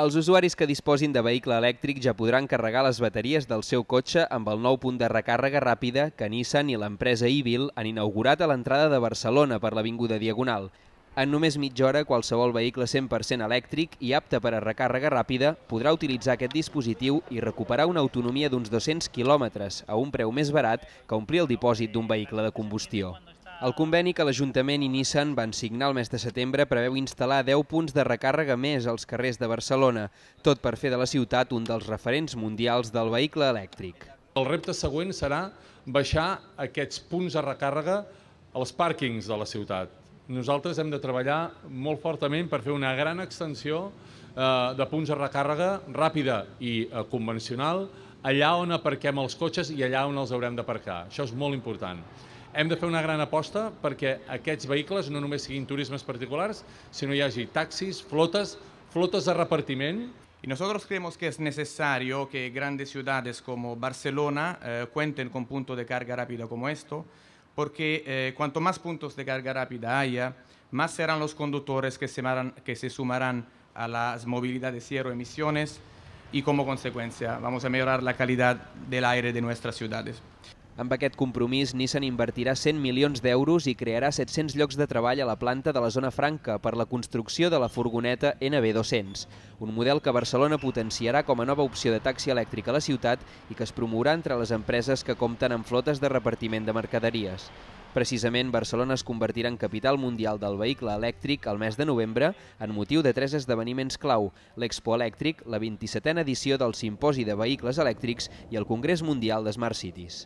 Els usuaris que disposin de vehicle elèctric ja podran carregar les bateries del seu cotxe amb el nou punt de recàrrega ràpida que Nissan i l'empresa Evil han inaugurat a l'entrada de Barcelona per l'Avinguda Diagonal. En només mitja hora, qualsevol vehicle 100% elèctric i apte per a recàrrega ràpida podrà utilitzar aquest dispositiu i recuperar una autonomia d'uns 200 quilòmetres a un preu més barat que omplir el dipòsit d'un vehicle de combustió. El conveni que l'Ajuntament i Nissan van signar el mes de setembre preveu instal·lar 10 punts de recàrrega més als carrers de Barcelona, tot per fer de la ciutat un dels referents mundials del vehicle elèctric. El repte següent serà baixar aquests punts de recàrrega als pàrquings de la ciutat. Nosaltres hem de treballar molt fortament per fer una gran extensió eh, de punts de recàrrega ràpida i eh, convencional allà on aparquem els cotxes i allà on els haurem d'aparcar. Això és molt important. Hem de una gran aposta perquè aquests vehículos no només siguin turismos particulares, sino hi hagi taxis, flotas, flotas de repartimiento. Y nosotros creemos que es necesario que grandes ciudades como Barcelona eh, cuenten con puntos de carga rápida como esto, porque eh, cuanto más puntos de carga rápida haya, más serán los conductores que se, que se sumarán a las movilidades cero emisiones y como consecuencia vamos a mejorar la calidad del aire de nuestras ciudades. Amb aquest compromís, Nissan invertirà 100 milions d'euros i crearà 700 llocs de treball a la planta de la zona franca per la construcció de la furgoneta NB200, un model que Barcelona potenciarà com a nova opció de taxi elèctric a la ciutat i que es promourà entre les empreses que compten amb flotes de repartiment de mercaderies. Precisament, Barcelona es convertirà en capital mundial del vehicle elèctric el mes de novembre en motiu de tres esdeveniments clau, l'Expo Elèctric, la 27a edició del Simposi de Vehicles Elèctrics i el Congrés Mundial de Smart Cities.